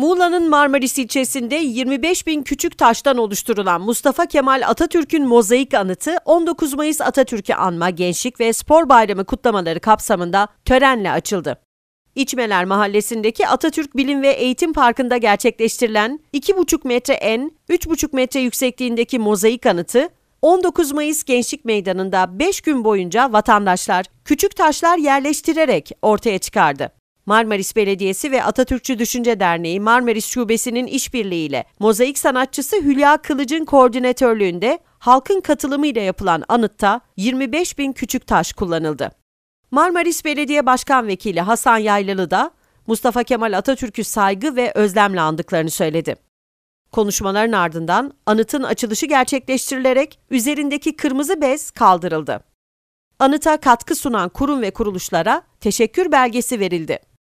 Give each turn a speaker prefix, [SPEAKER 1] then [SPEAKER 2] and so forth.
[SPEAKER 1] Muğla'nın Marmaris ilçesinde 25 bin küçük taştan oluşturulan Mustafa Kemal Atatürk'ün mozaik anıtı 19 Mayıs Atatürk'ü anma gençlik ve spor bayramı kutlamaları kapsamında törenle açıldı. İçmeler Mahallesi'ndeki Atatürk Bilim ve Eğitim Parkı'nda gerçekleştirilen 2,5 metre en, 3,5 metre yüksekliğindeki mozaik anıtı 19 Mayıs Gençlik Meydanı'nda 5 gün boyunca vatandaşlar küçük taşlar yerleştirerek ortaya çıkardı. Marmaris Belediyesi ve Atatürkçü Düşünce Derneği Marmaris Şubesi'nin işbirliğiyle mozaik sanatçısı Hülya Kılıç'ın koordinatörlüğünde halkın katılımıyla yapılan anıtta 25 bin küçük taş kullanıldı. Marmaris Belediye Başkan Vekili Hasan Yaylalı da Mustafa Kemal Atatürk'ü saygı ve özlemle andıklarını söyledi. Konuşmaların ardından anıtın açılışı gerçekleştirilerek üzerindeki kırmızı bez kaldırıldı. Anıta katkı sunan kurum ve kuruluşlara teşekkür belgesi verildi.